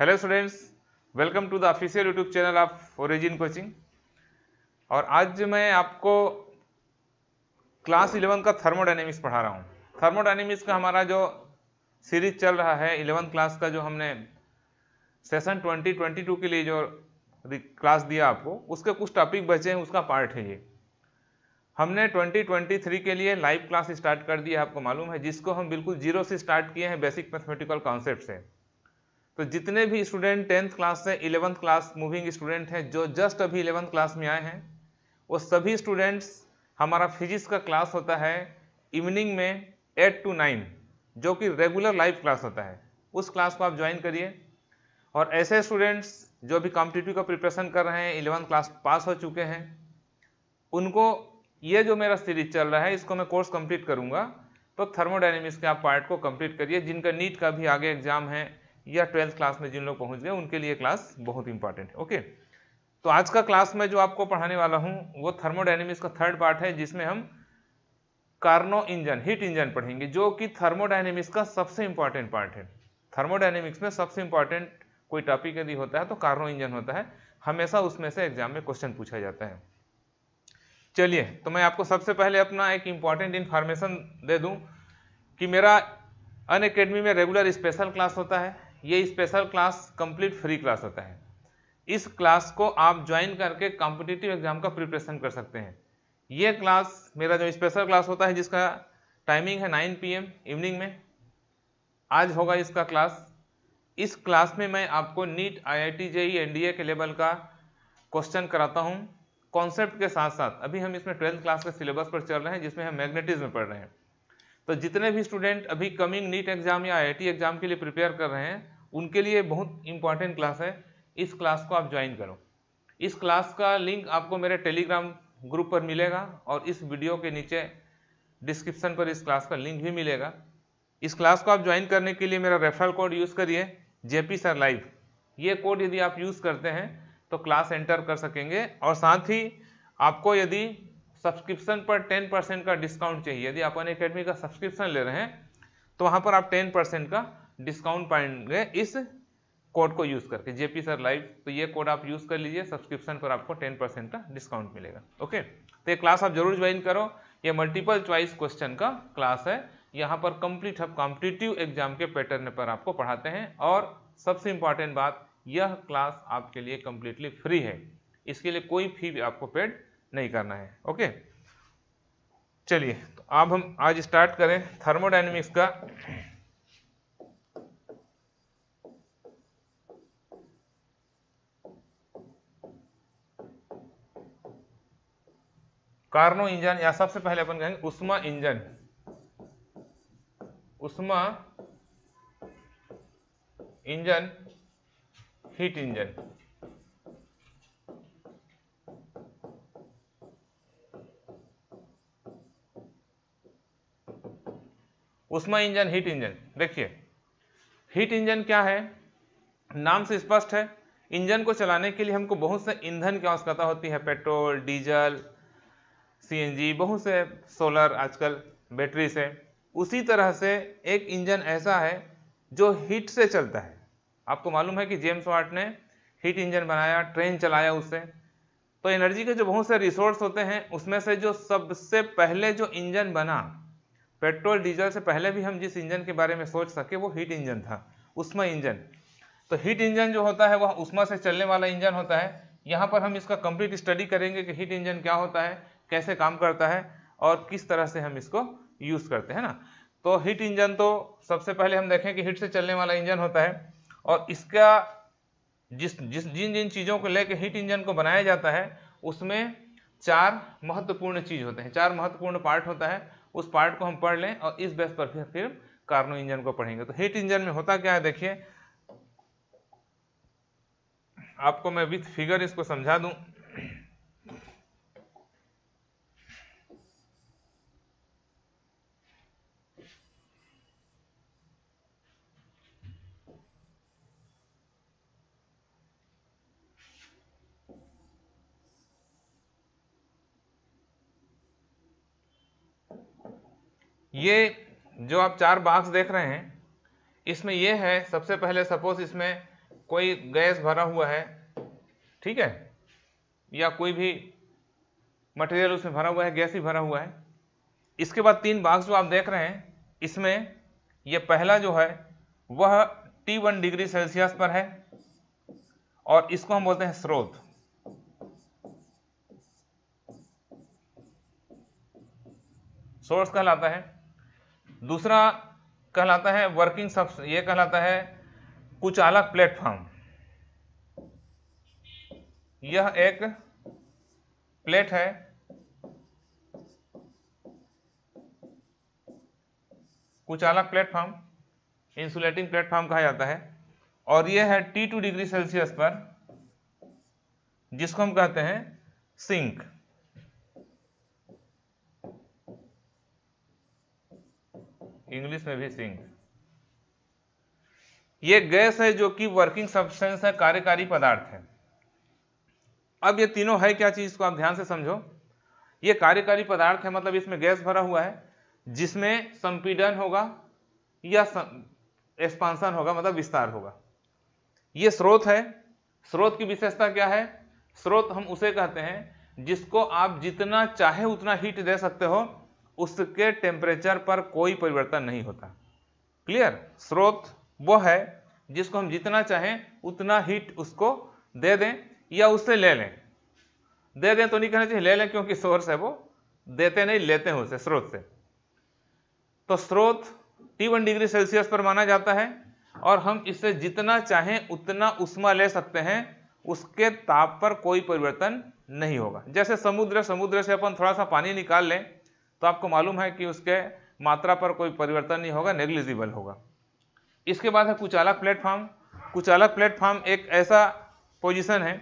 hello students welcome to the official YouTube channel of Origin coaching और आज मैं आपको क्लास इलेवन का थर्मोडाइनेमिक्स पढ़ा रहा हूँ थर्मोडाइनेमिक्स का हमारा जो सीरीज चल रहा है इलेवन क्लास का जो हमने सेशन ट्वेंटी ट्वेंटी टू के लिए जो क्लास दिया आपको उसके कुछ टॉपिक बचे हैं उसका पार्ट है ये हमने 2023 के लिए लाइव क्लास स्टार्ट कर दिया आपको मालूम है जिसको हम बिल्कुल जीरो से स्टार्ट किए हैं बेसिक मैथमेटिकल कॉन्सेप्ट से तो जितने भी स्टूडेंट टेंथ क्लास से इलेवंथ क्लास मूविंग स्टूडेंट हैं जो जस्ट अभी इलेवंथ क्लास में आए हैं वो सभी स्टूडेंट्स हमारा फिजिक्स का क्लास होता है इवनिंग में एट टू नाइन जो कि रेगुलर लाइव क्लास होता है उस क्लास को आप ज्वाइन करिए और ऐसे स्टूडेंट्स जो भी कॉम्पिटिटिव का प्रिपरेशन कर रहे हैं इलेवंथ क्लास पास हो चुके हैं उनको ये जो मेरा सीरीज चल रहा है इसको मैं कोर्स कंप्लीट करूँगा तो थर्मोडाइनमिक्स के आप पार्ट को कंप्लीट करिए जिनका नीट का भी आगे एग्जाम है या ट्वेल्थ क्लास में जिन लोग पहुंच गए उनके लिए क्लास बहुत इंपॉर्टेंट है ओके तो आज का क्लास में जो आपको पढ़ाने वाला हूँ वो थर्मोडाइनमिक्स का थर्ड पार्ट है जिसमें हम कार्नो इंजन हीट इंजन पढ़ेंगे जो कि थर्मोडाइनमिक्स का सबसे इंपॉर्टेंट पार्ट है थर्मोडाइनमिक्स में सबसे इंपॉर्टेंट कोई टॉपिक यदि होता है तो कार्नो इंजन होता है हमेशा उसमें से एग्जाम में क्वेश्चन पूछा जाता है चलिए तो मैं आपको सबसे पहले अपना एक इंपॉर्टेंट इन्फॉर्मेशन दे दूं कि मेरा अन में रेगुलर स्पेशल क्लास होता है ये special class complete free class होता है इस क्लास को आप ज्वाइन करके कॉम्पिटिटिव एग्जाम का प्रिपरेशन कर सकते हैं ये क्लास मेरा जो स्पेशल क्लास होता है जिसका टाइमिंग है 9 पीएम इवनिंग में आज होगा इसका क्लास इस क्लास में मैं आपको नीट आई आई टी एन के लेवल का क्वेश्चन कराता हूँ कॉन्सेप्ट के साथ साथ अभी हम इसमें ट्वेल्थ क्लास के सिलेबस पर चल रहे हैं जिसमें हम मैग्नेटिज्म पढ़ रहे हैं तो जितने भी स्टूडेंट अभी कमिंग नीट एग्जाम या आई एग्जाम के लिए प्रिपेयर कर रहे हैं उनके लिए बहुत इंपॉर्टेंट क्लास है इस क्लास को आप ज्वाइन करो इस क्लास का लिंक आपको मेरे टेलीग्राम ग्रुप पर मिलेगा और इस वीडियो के नीचे डिस्क्रिप्शन पर इस क्लास का लिंक भी मिलेगा इस क्लास को आप ज्वाइन करने के लिए मेरा रेफरल कोड यूज़ करिए जेपी सर लाइव ये कोड यदि आप यूज़ करते हैं तो क्लास एंटर कर सकेंगे और साथ ही आपको यदि सब्सक्रिप्शन पर टेन परसेंट का डिस्काउंट चाहिए यदि अपन अकेडमी का सब्सक्रिप्शन ले रहे हैं तो वहाँ पर आप टेन परसेंट का डिस्काउंट पाएंगे इस कोड को यूज़ करके जेपी सर लाइव तो ये कोड आप यूज़ कर लीजिए सब्सक्रिप्शन पर आपको 10 परसेंट का डिस्काउंट मिलेगा ओके तो ये क्लास आप जरूर ज्वाइन करो ये मल्टीपल चॉइस क्वेश्चन का क्लास है यहाँ पर कंप्लीट हम कॉम्पिटिटिव एग्जाम के पैटर्न पर आपको पढ़ाते हैं और सबसे इंपॉर्टेंट बात यह क्लास आपके लिए कंप्लीटली फ्री है इसके लिए कोई फी भी आपको पेड नहीं करना है ओके चलिए तो अब हम आज स्टार्ट करें थर्मोडाइनमिक्स का कार्नो इंजन या सबसे पहले अपन कहेंगे उष्मा इंजन उष्मा इंजन हीट इंजन उष्मा इंजन हीट इंजन देखिए हीट इंजन क्या है नाम से स्पष्ट है इंजन को चलाने के लिए हमको बहुत से ईंधन की आवश्यकता होती है पेट्रोल डीजल सीएनजी बहुत से सोलर आजकल बैटरी से उसी तरह से एक इंजन ऐसा है जो हीट से चलता है आपको मालूम है कि जेम्स वाट ने हीट इंजन बनाया ट्रेन चलाया उससे तो एनर्जी के जो बहुत से रिसोर्स होते हैं उसमें से जो सबसे पहले जो इंजन बना पेट्रोल डीजल से पहले भी हम जिस इंजन के बारे में सोच सके वो हीट इंजन था उष्मा इंजन तो हीट इंजन जो होता है वह उष्मा से चलने वाला इंजन होता है यहाँ पर हम इसका कंप्लीट स्टडी करेंगे कि हीट इंजन क्या होता है कैसे काम करता है और किस तरह से हम इसको यूज़ करते हैं ना तो हिट इंजन तो सबसे पहले हम देखें कि हिट से चलने वाला इंजन होता है और इसका जिस जिस जिन जिन चीज़ों को लेकर हिट इंजन को बनाया जाता है उसमें चार महत्वपूर्ण चीज़ होते हैं चार महत्वपूर्ण पार्ट होता है उस पार्ट को हम पढ़ लें और इस बेस पर फिर फिर कार्नो इंजन को पढ़ेंगे तो हिट इंजन में होता क्या है देखिए आपको मैं विथ फिगर इसको समझा दूं ये जो आप चार बाक्स देख रहे हैं इसमें यह है सबसे पहले सपोज इसमें कोई गैस भरा हुआ है ठीक है या कोई भी मटेरियल उसमें भरा हुआ है गैस ही भरा हुआ है इसके बाद तीन बाक्स जो आप देख रहे हैं इसमें यह पहला जो है वह टी वन डिग्री सेल्सियस पर है और इसको हम बोलते हैं स्रोत सोर्स कहलाता है दूसरा कहलाता है वर्किंग सब ये कहलाता है कुचाला प्लेटफॉर्म यह एक प्लेट है कुचाला प्लेटफॉर्म इंसुलेटिंग प्लेटफॉर्म कहा जाता है और यह है टी टू डिग्री सेल्सियस पर जिसको हम कहते हैं सिंक इंग्लिश में भी सिंग ये गैस है जो कि वर्किंग सब्सटेंस है कार्यकारी पदार्थ है अब ये तीनों है क्या चीज को आप ध्यान से समझो ये कार्यकारी पदार्थ है मतलब इसमें गैस भरा हुआ है जिसमें संपीडन होगा या एक्सपांसन होगा मतलब विस्तार होगा ये स्रोत है स्रोत की विशेषता क्या है स्रोत हम उसे कहते हैं जिसको आप जितना चाहे उतना हीट दे सकते हो उसके टेम्परेचर पर कोई परिवर्तन नहीं होता क्लियर स्रोत वो है जिसको हम जितना चाहें उतना हीट उसको दे दें या उससे ले लें दे दें तो नहीं कहना चाहिए ले लें क्योंकि सोर्स है वो देते नहीं लेते हैं उसे स्रोत से तो स्रोत टी वन डिग्री सेल्सियस पर माना जाता है और हम इससे जितना चाहें उतना उष्मा ले सकते हैं उसके ताप पर कोई परिवर्तन नहीं होगा जैसे समुद्र समुद्र से अपन थोड़ा सा पानी निकाल लें तो आपको मालूम है कि उसके मात्रा पर कोई परिवर्तन नहीं होगा नेग्लिजिबल होगा इसके बाद है कुछ अलग प्लेटफॉर्म कुछ अलग प्लेटफॉर्म एक ऐसा पोजिशन है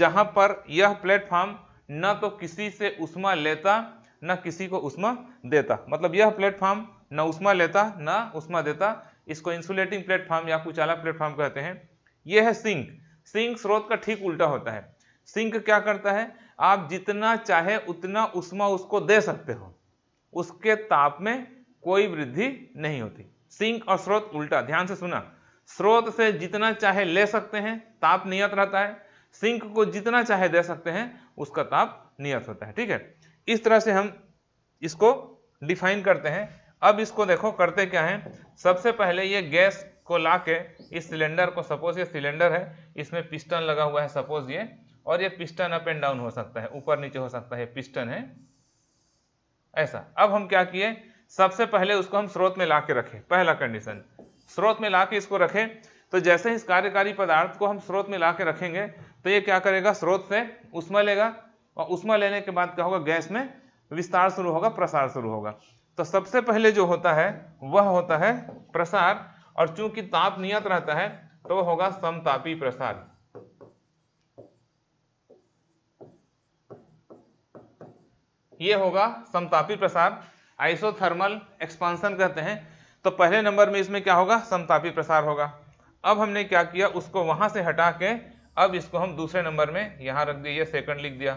जहाँ पर यह प्लेटफॉर्म न तो किसी से उष्मा लेता न किसी को उष्मा देता मतलब यह प्लेटफॉर्म न उष्मा लेता न उष्मा देता इसको इंसुलेटिंग प्लेटफॉर्म या कुछ अलग प्लेटफॉर्म कहते हैं यह है सिंक सिंक स्रोत का ठीक उल्टा होता है सिंक क्या करता है आप जितना चाहे उतना उष्मा उसको दे सकते हो उसके ताप में कोई वृद्धि नहीं होती सिंक और स्रोत उल्टा ध्यान से सुना स्रोत से जितना चाहे ले सकते हैं ताप नियत रहता है सिंक को जितना चाहे दे सकते हैं उसका ताप नियत होता है ठीक है इस तरह से हम इसको डिफाइन करते हैं अब इसको देखो करते क्या है सबसे पहले ये गैस को ला के इस सिलेंडर को सपोज ये सिलेंडर है इसमें पिस्टन लगा हुआ है सपोज ये और ये पिस्टन अप एंड डाउन हो सकता है ऊपर नीचे हो सकता है पिस्टन है ऐसा अब हम क्या किए सबसे पहले उसको हम स्रोत में ला के रखें पहला कंडीशन स्रोत में ला के इसको रखें तो जैसे ही इस कार्यकारी पदार्थ को हम स्रोत में ला के रखेंगे तो ये क्या करेगा स्रोत से उष्मा लेगा और उष्मा लेने के बाद क्या होगा गैस में विस्तार शुरू होगा प्रसार शुरू होगा तो सबसे पहले जो होता है वह होता है प्रसार और चूंकि ताप नियत रहता है तो वह होगा समतापी प्रसार ये होगा समतापी प्रसार आइसोथर्मल एक्सपांसन कहते हैं तो पहले नंबर में इसमें क्या होगा समतापी प्रसार होगा अब हमने क्या किया उसको वहां से हटा के अब इसको हम दूसरे नंबर में यहाँ रख दिया सेकंड लिख दिया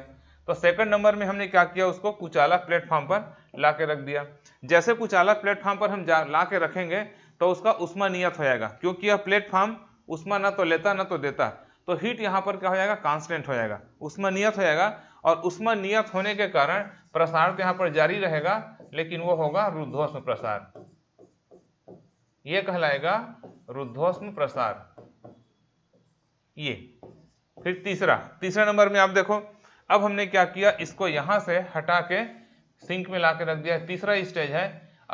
तो सेकंड नंबर में हमने क्या किया उसको कुचालक प्लेटफॉर्म पर ला के रख दिया जैसे कुचालक प्लेटफॉर्म पर हम जा ला के रखेंगे तो उसका उष्मा नियत हो जाएगा क्योंकि यह प्लेटफॉर्म उष्मा ना तो लेता ना तो देता तो हीट यहाँ पर क्या हो जाएगा कांस्टेंट हो जाएगा उष्मा नियत हो जाएगा और उष्मा नियत होने के कारण प्रसार तो यहाँ पर जारी रहेगा लेकिन वो होगा रुद्धोष्म प्रसार ये कहलाएगा रुद्धोष्म प्रसार ये फिर तीसरा तीसरे नंबर में आप देखो अब हमने क्या किया इसको यहां से हटा के सिंक में ला के रख दिया तीसरा स्टेज है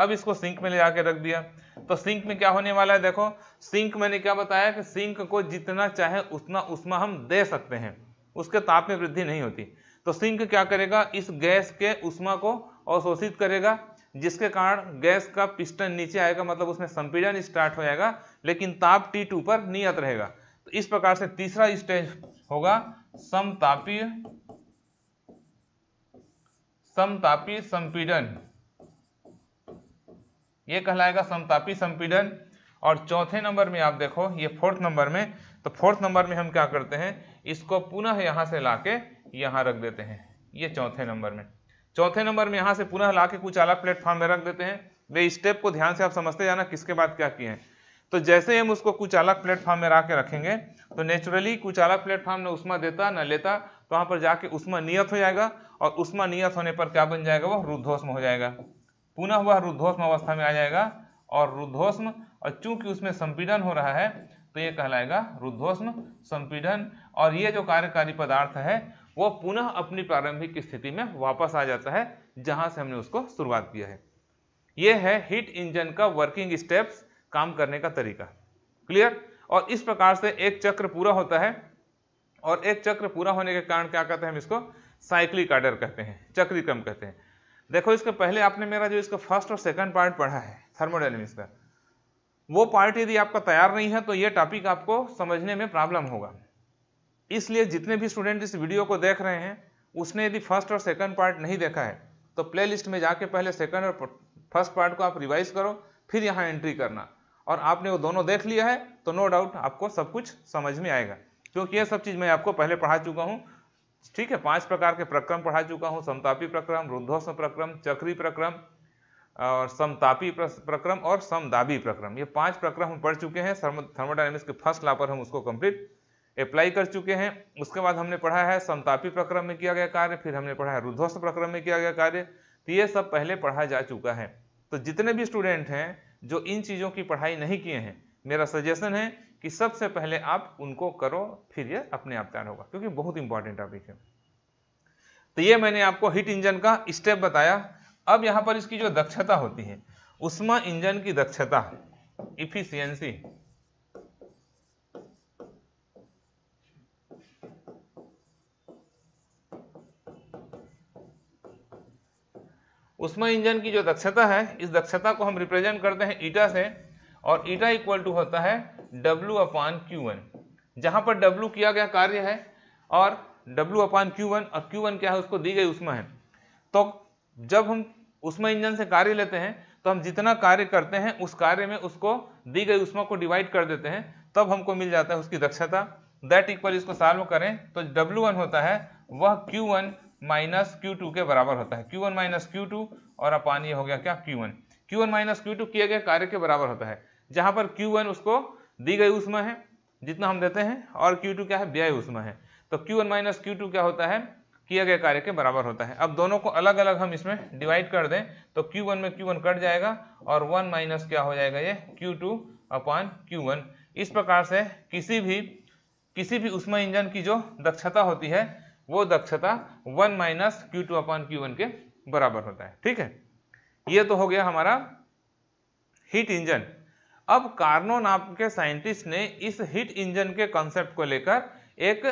अब इसको सिंक में ले जाके रख दिया तो सिंक में क्या होने वाला है देखो सिंक मैंने क्या बताया कि सिंक को जितना चाहे उतना उसमें हम दे सकते हैं उसके ताप में वृद्धि नहीं होती तो सिंक क्या करेगा इस गैस के उष्मा को अवशोषित करेगा जिसके कारण गैस का पिस्टन नीचे आएगा मतलब उसमें संपीड़न स्टार्ट हो जाएगा लेकिन ताप टी टू पर नियत रहेगा तो इस प्रकार से तीसरा स्टेज होगा समतापीय समतापी संपीडन यह कहलाएगा समतापी संपीडन और चौथे नंबर में आप देखो ये फोर्थ नंबर में तो फोर्थ नंबर में हम क्या करते हैं इसको पुनः यहाँ से ला के यहाँ रख देते हैं ये चौथे नंबर में चौथे नंबर में यहाँ से पुनः ला के कुछ अलग प्लेटफॉर्म में रख देते हैं वे स्टेप को ध्यान से आप समझते जाना किसके बाद क्या किए हैं तो जैसे हम उसको कुछ अलग प्लेटफॉर्म में ला के रखेंगे तो नेचुरली कुछ अलग प्लेटफॉर्म न उष्मा देता न लेता तो वहाँ पर जाके उष्मा नियत हो जाएगा और उष्मा नियत होने पर क्या बन जाएगा वह रुद्धोष्म हो जाएगा पुनः वह रुद्धोष्म अवस्था में आ जाएगा और रुद्धोष्म और चूंकि उसमें संपीडन हो रहा है तो ये कहलाएगा रुद्धोष्म संपीडन और ये जो कार्यकारी पदार्थ है वो पुनः अपनी प्रारंभिक स्थिति में वापस आ जाता है जहां से हमने उसको शुरुआत किया है ये है हीट इंजन का वर्किंग स्टेप्स काम करने का तरीका क्लियर और इस प्रकार से एक चक्र पूरा होता है और एक चक्र पूरा होने के कारण क्या कहते हैं हम इसको साइक्लिक आर्डर कहते हैं चक्रिक्रम कहते हैं देखो इसके पहले आपने मेरा जो इसका फर्स्ट और सेकंड पार्ट पढ़ा है थर्मोडाइनमिक्स का वो पार्ट यदि आपका तैयार नहीं है तो ये टॉपिक आपको समझने में प्रॉब्लम होगा इसलिए जितने भी स्टूडेंट इस वीडियो को देख रहे हैं उसने यदि फर्स्ट और सेकंड पार्ट नहीं देखा है तो प्लेलिस्ट में जाके पहले सेकंड और फर्स्ट पार्ट को आप रिवाइज करो फिर यहाँ एंट्री करना और आपने वो दोनों देख लिया है तो नो डाउट आपको सब कुछ समझ में आएगा क्योंकि ये सब चीज़ मैं आपको पहले पढ़ा चुका हूँ ठीक है पाँच प्रकार के प्रक्रम पढ़ा चुका हूँ समतापी प्रक्रम रुद्धोष प्रक्रम चक्री प्रक्रम और समतापी प्रक्रम और समदाबी प्रक्रम ये पांच प्रक्रम हम पढ़ चुके हैं थर्मोडाइनमिक्स के फर्स्ट लॉ पर हम उसको कंप्लीट अप्लाई कर चुके हैं उसके बाद हमने पढ़ा है समतापी प्रक्रम में किया गया कार्य फिर हमने पढ़ा है रुद्वस्त प्रक्रम में किया गया कार्य तो ये सब पहले पढ़ा जा चुका है तो जितने भी स्टूडेंट हैं जो इन चीज़ों की पढ़ाई नहीं किए हैं मेरा सजेशन है कि सबसे पहले आप उनको करो फिर ये अपने आप तैयार होगा क्योंकि बहुत इंपॉर्टेंट टॉपिक है तो ये मैंने आपको हिट इंजन का स्टेप बताया अब यहाँ पर इसकी जो दक्षता होती है उष्मा इंजन की दक्षता इफिशियंसी उष्मा इंजन की जो दक्षता है इस दक्षता को हम रिप्रेजेंट करते हैं ईटा से और ईटा इक्वल टू होता है W अपान क्यू वन जहां पर W किया गया कार्य है और W अपान क्यू वन और क्यू वन क्या है उसको दी गई उष्मा है तो जब हम उष्मा इंजन से कार्य लेते हैं तो हम जितना कार्य करते हैं उस कार्य में उसको दी गई उष्मा को डिवाइड कर देते हैं तब हमको मिल जाता है उसकी दक्षता दैट इक्वल इसको सॉल्व करें तो W1 होता है वह Q1 वन माइनस क्यू के बराबर होता है Q1 वन माइनस क्यू और अपान ये हो गया क्या Q1 Q1 one minus Q किए गए कार्य के बराबर होता है जहाँ पर Q1 उसको दी गई उष्मा है जितना हम देते हैं और Q2 क्या है व्यय उष्मा है तो Q1 वन माइनस क्यू क्या होता है किया गया कार्य के बराबर होता है अब दोनों को अलग अलग हम इसमें डिवाइड कर दें तो Q1 में Q1 कट जाएगा और 1 माइनस क्या हो जाएगा ये Q2 टू अपॉन क्यू इस प्रकार से किसी भी किसी भी उष्मा इंजन की जो दक्षता होती है वो दक्षता 1 minus Q two upon Q के बराबर होता है ठीक है ये तो हो गया हमारा हीट इंजन अब कार्नो नाम के साइंटिस्ट ने इस हीट इंजन के कॉन्सेप्ट को लेकर एक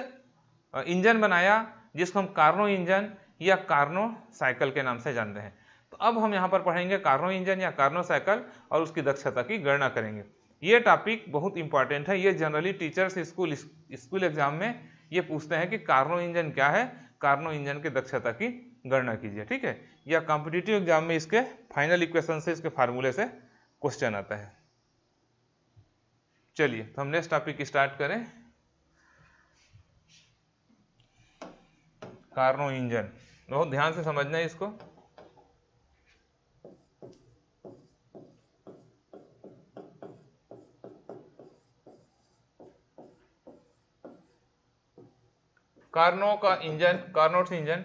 इंजन बनाया जिसको हम कार्नो इंजन या कार्नो साइकिल के नाम से जानते हैं तो अब हम यहाँ पर पढ़ेंगे कार्नो इंजन या कार्नो साइकिल और उसकी दक्षता की गणना करेंगे ये टॉपिक बहुत इंपॉर्टेंट है ये generally teachers school school exam में ये पूछते हैं कि कार्नो इंजन क्या है कार्नो इंजन की दक्षता की गणना कीजिए ठीक है या कॉम्पिटिटिव एग्जाम में इसके फाइनल इक्वेशन से इसके फार्मूले से क्वेश्चन आता है चलिए तो हम नेक्स्ट टॉपिक स्टार्ट करें कार्नो इंजन बहुत ध्यान से समझना है इसको कार्नो का इंजन कार्नोट्स इंजन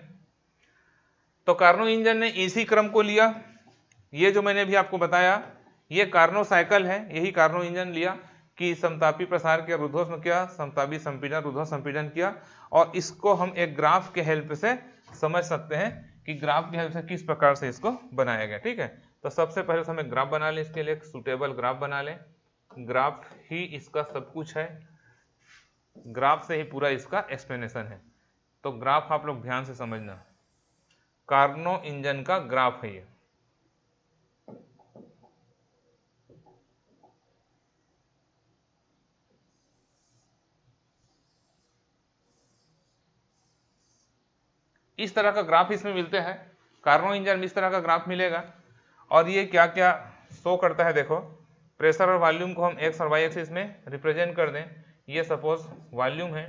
तो कार्नो इंजन ने इसी क्रम को लिया ये जो मैंने भी आपको बताया ये कार्नो साइकिल है यही कार्नो इंजन लिया कि समतापी प्रसार किया रुद्धोष्म किया समतापी संपीडन रुद्धो संपीडन किया और इसको हम एक ग्राफ के हेल्प से समझ सकते हैं कि ग्राफ की हेल्प से किस प्रकार से इसको बनाया गया ठीक है तो सबसे पहले तो एक ग्राफ बना लें इसके लिए एक सुटेबल ग्राफ बना लें ग्राफ ही इसका सब कुछ है ग्राफ से ही पूरा इसका एक्सप्लेनेशन है तो ग्राफ आप लोग ध्यान से समझना कार्नो इंजन का ग्राफ है ये इस तरह का ग्राफ इसमें मिलते हैं कार्नो इंजन में इस तरह का ग्राफ मिलेगा और ये क्या क्या शो करता है देखो प्रेशर और वॉल्यूम को हम एक्स और वाई एक्सिस में रिप्रेजेंट कर दें ये सपोज वॉल्यूम है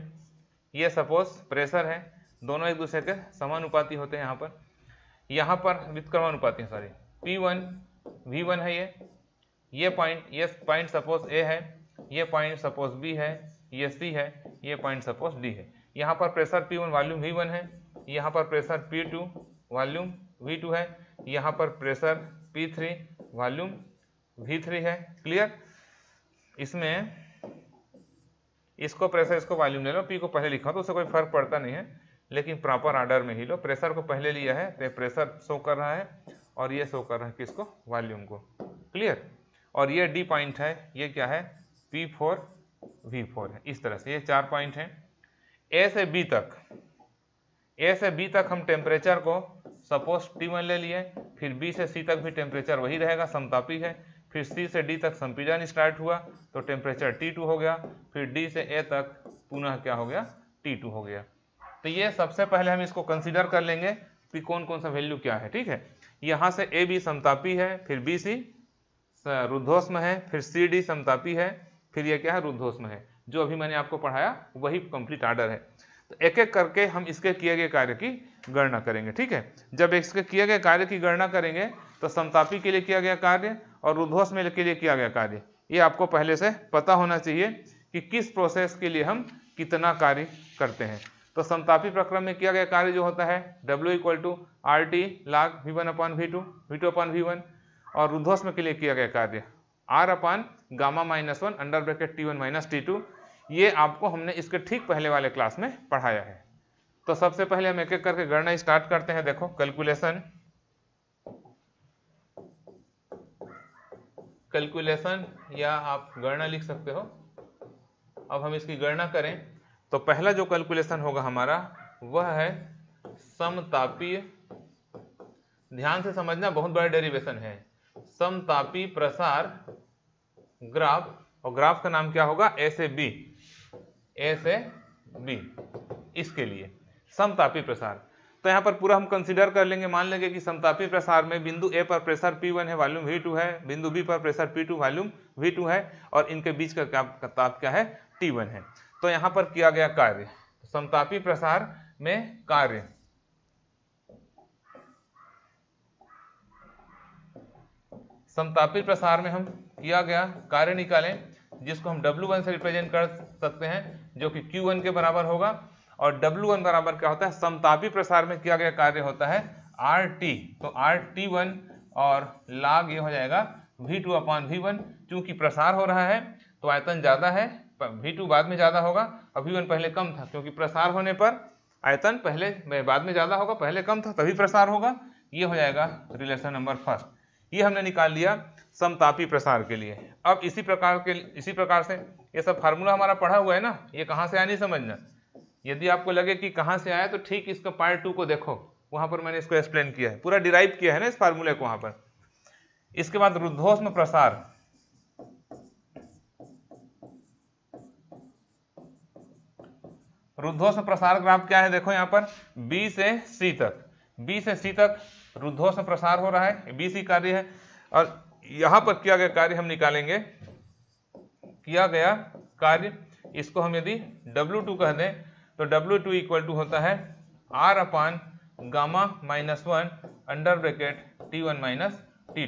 ये सपोज प्रेशर है दोनों एक दूसरे के समानुपाती होते हैं यहाँ पर यहाँ पर व्युतक्रमानुपाती है sorry P one V one है ये ये पॉइंट ये पॉइंट सपोज ए है ये पॉइंट सपोज बी है ये सी है ये पॉइंट सपोज डी है यहाँ पर pressure P one volume V one है यहाँ पर pressure P two volume V two है यहाँ पर pressure P three volume V three है क्लियर इसमें इसको प्रेशर इसको वॉल्यूम ले लो पी को पहले लिखा तो उससे कोई फर्क पड़ता नहीं है लेकिन प्रॉपर आर्डर में ही लो प्रेशर को पहले लिया है तो प्रेशर शो कर रहा है और ये शो कर रहा है किसको वॉल्यूम को क्लियर और ये डी पॉइंट है ये क्या है पी फोर वी फोर है इस तरह से ये चार पॉइंट हैं ए से बी तक ए से बी तक हम टेम्परेचर को सपोज टी वन ले लिए फिर बी से सी तक भी टेम्परेचर वही रहेगा समतापी है फिर सी से डी तक संपीड़न स्टार्ट हुआ तो टेम्परेचर टी टू हो गया फिर डी से ए तक पुनः क्या हो गया टी टू हो गया तो ये सबसे पहले हम इसको कंसिडर कर लेंगे कि कौन कौन सा वैल्यू क्या है ठीक है यहाँ से ए बी समतापी है फिर बी सी रुद्धोष्म है फिर सी डी समतापी है फिर ये क्या है रुद्धोष्म है जो अभी मैंने आपको पढ़ाया वही कंप्लीट आर्डर है तो एक एक करके हम इसके किए गए कार्य की गणना करेंगे ठीक है जब इसके किए गए कार्य की गणना करेंगे तो समतापी के लिए किया गया कार्य और रुद्वस मेल के लिए किया गया कार्य ये आपको पहले से पता होना चाहिए कि किस प्रोसेस के लिए हम कितना कार्य करते हैं तो समतापी प्रक्रम में किया गया कार्य जो होता है W equal to R T log V one upon V two V two upon V one और रुद्वस्म में के लिए किया गया कार्य R upon gamma minus one under bracket T one minus T two ये आपको हमने इसके ठीक पहले वाले क्लास में पढ़ाया है तो सबसे पहले हम एक एक करके गणना स्टार्ट करते हैं देखो कैलकुलेशन कैलकुलेशन या आप गणना लिख सकते हो अब हम इसकी गणना करें तो पहला जो कैलकुलेशन होगा हमारा वह है समतापीय ध्यान से समझना बहुत बड़ा डेरिवेशन है समतापी प्रसार ग्राफ और ग्राफ का नाम क्या होगा एस ए बी ए से बी इसके लिए समतापी प्रसार तो यहाँ पर पूरा हम कंसिडर कर लेंगे मान लेंगे कि समतापी प्रसार में बिंदु ए पर प्रेशर पी वन है वॉल्यूम वी टू है बिंदु बी पर pressure P two volume V two है और इनके बीच का क्या ताप क्या है टी वन है तो यहाँ पर किया गया कार्य समतापी प्रसार में कार्य समतापी प्रसार में हम किया गया कार्य निकालें जिसको हम W1 से रिप्रेजेंट कर सकते हैं जो कि Q1 के बराबर होगा और W1 बराबर क्या होता है समतापी प्रसार में किया गया कार्य होता है RT तो RT1 और लाग ये हो जाएगा V2 टू अपॉन वी चूंकि प्रसार हो रहा है तो आयतन ज़्यादा है टू बाद में ज़्यादा होगा और वन पहले कम था क्योंकि प्रसार होने पर आयतन पहले बाद में ज़्यादा होगा पहले कम था तभी प्रसार होगा ये हो जाएगा रिलेशन नंबर फर्स्ट ये हमने निकाल लिया समतापी प्रसार के लिए अब इसी प्रकार के इसी प्रकार से ये सब फार्मूला हमारा पढ़ा हुआ है ना ये कहाँ से आया नहीं समझना यदि आपको लगे कि कहाँ से आया तो ठीक इसका पार्ट टू को देखो वहाँ पर मैंने इसको एक्सप्लेन किया है पूरा डिराइव किया है ना इस फार्मूले को वहाँ पर इसके बाद रुद्धोष्म प्रसार रुद्धोष्म प्रसार ग्राफ क्या है देखो यहाँ पर बी से सी तक बी से सी तक रुद्धोष्म प्रसार हो रहा है बी सी कार्य है और यहां पर किया गया कार्य हम निकालेंगे किया गया कार्य इसको हम यदि W2 कह दें तो W2 टू इक्वल टू होता है R upon gamma minus one under bracket T1 one minus T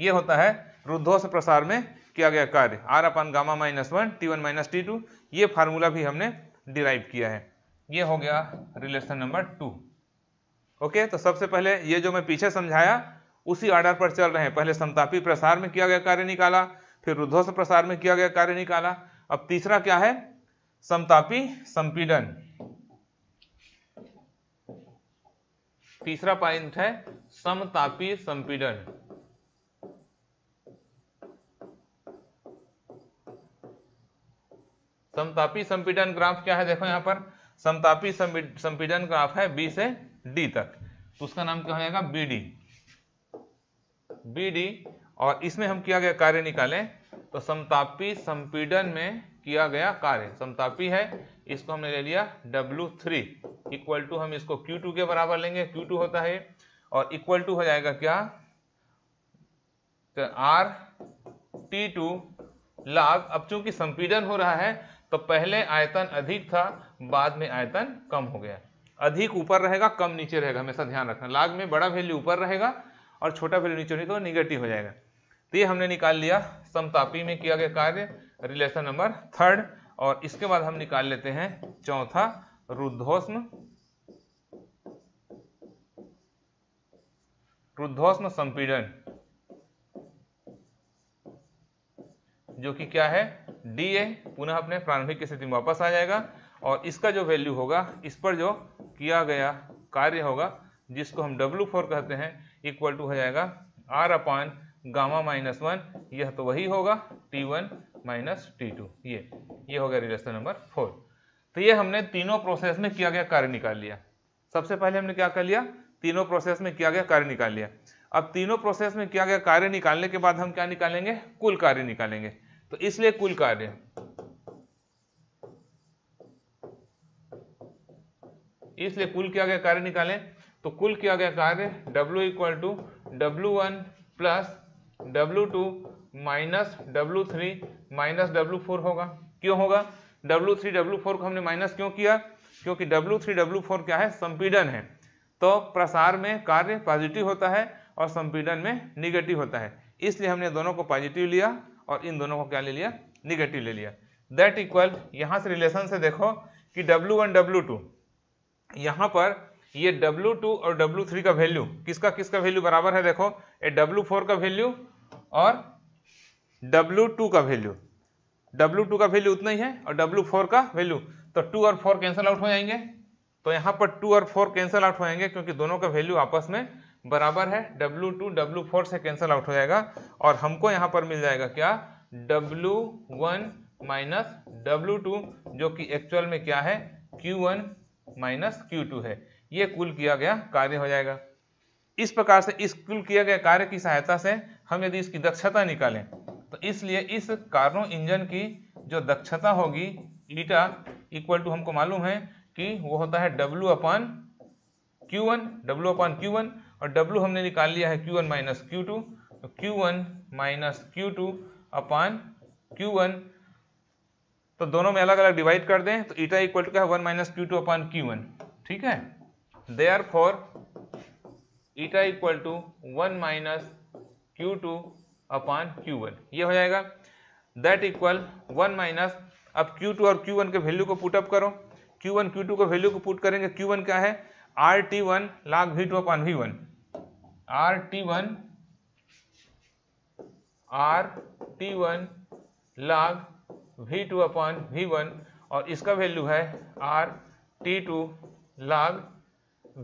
ये होता है रुद्धोष प्रसार में किया गया कार्य R upon gamma minus one T one minus T two ये फार्मूला भी हमने डिराइव किया है ये हो गया रिलेशन नंबर टू ओके तो सबसे पहले ये जो मैं पीछे समझाया उसी ऑर्डर पर चल रहे हैं पहले समतापी प्रसार में किया गया कार्य निकाला फिर रुद्धोष प्रसार में किया गया कार्य निकाला अब तीसरा क्या है समतापी संपीडन तीसरा पॉइंट है समतापी संपीडन समतापी संपीडन ग्राफ क्या है देखो यहां पर समतापी संपीडन ग्राफ है बी से डी तक तो उसका नाम क्या हो जाएगा बी डी बी डी और इसमें हम किया गया कार्य निकालें तो समतापी संपीडन में किया गया कार्य समतापी है इसको हमने ले लिया डब्ल्यू थ्री इक्वल टू हम इसको क्यू टू के बराबर लेंगे क्यू टू होता है और इक्वल टू हो जाएगा क्या तो R आर टी टू लाग अब चूंकि संपीडन हो रहा है तो पहले आयतन अधिक था बाद में आयतन कम हो गया अधिक ऊपर रहेगा कम नीचे रहेगा हमेशा ध्यान रखना लाग में बड़ा वैल्यू ऊपर रहेगा और छोटा वैल्यू नीचे होने तो निगेटिव हो जाएगा तो ये हमने निकाल लिया समतापी में किया गया कार्य रिलेशन नंबर थर्ड और इसके बाद हम निकाल लेते हैं चौथा रुद्धोष्म रुद्धोष्म संपीड़न जो कि क्या है डी ए पुनः अपने प्रारंभिक स्थिति में वापस आ जाएगा और इसका जो वैल्यू होगा इस पर जो किया गया कार्य होगा जिसको हम W4 कहते हैं इक्वल टू हो जाएगा R upon gamma minus one यह तो वही होगा T one minus T two ये ये हो गया रिलेशन नंबर फोर तो ये हमने तीनों प्रोसेस में किया गया कार्य निकाल लिया सबसे पहले हमने क्या कर लिया तीनों प्रोसेस में किया गया कार्य निकाल लिया अब तीनों प्रोसेस में किया गया कार्य निकालने के बाद हम क्या निकालेंगे कुल कार्य निकालेंगे तो इसलिए कुल कार्य इसलिए कुल किया गया कार्य निकालें तो कुल किया गया कार्य W equal to W one plus W two minus W three minus W four होगा क्यों होगा डब्लू थ्री डब्लू फोर को हमने माइनस क्यों किया क्योंकि डब्लू थ्री डब्लू फोर क्या है संपीडन है तो प्रसार में कार्य पॉजिटिव होता है और संपीडन में निगेटिव होता है इसलिए हमने दोनों को पॉजिटिव लिया और इन दोनों को क्या ले लिया निगेटिव ले लिया दैट इक्वल यहाँ से रिलेशन से देखो कि W1 W2 यहाँ पर ये W2 और W3 का वैल्यू किसका किसका वैल्यू बराबर है देखो ये W4 का वैल्यू और W2 का वैल्यू W2 का वैल्यू उतना ही है और W4 का वैल्यू तो 2 और 4 कैंसिल आउट हो जाएंगे तो यहाँ पर 2 और 4 कैंसिल आउट हो जाएंगे क्योंकि दोनों का वैल्यू आपस में बराबर है W2 W4 से कैंसिल आउट हो जाएगा और हमको यहाँ पर मिल जाएगा क्या W1 वन माइनस जो कि एक्चुअल में क्या है Q1 वन माइनस क्यू है ये कुल किया गया कार्य हो जाएगा इस प्रकार से इस कुल किया गया कार्य की सहायता से हम यदि इसकी दक्षता निकालें तो इसलिए इस कार्नो इंजन की जो दक्षता होगी ईटा इक्वल टू हमको मालूम है कि वो होता है W upon Q one W upon Q one और डब्लू हमने निकाल लिया है Q one minus Q two तो Q one minus Q two upon Q one तो दोनों में अलग अलग डिवाइड कर दें तो ईटा इक्वल टू क्या है one minus Q two upon Q one ठीक है therefore eta equal to one minus Q two upon Q one ये हो जाएगा दैट इक्वल वन माइनस अब क्यू टू और क्यू वन के वैल्यू को पुटअप करो क्यू वन क्यू टू के वैल्यू को पुट करेंगे क्यू वन क्या है R T one log V two upon V one R T one R T one log V two upon V one और इसका value है R T two log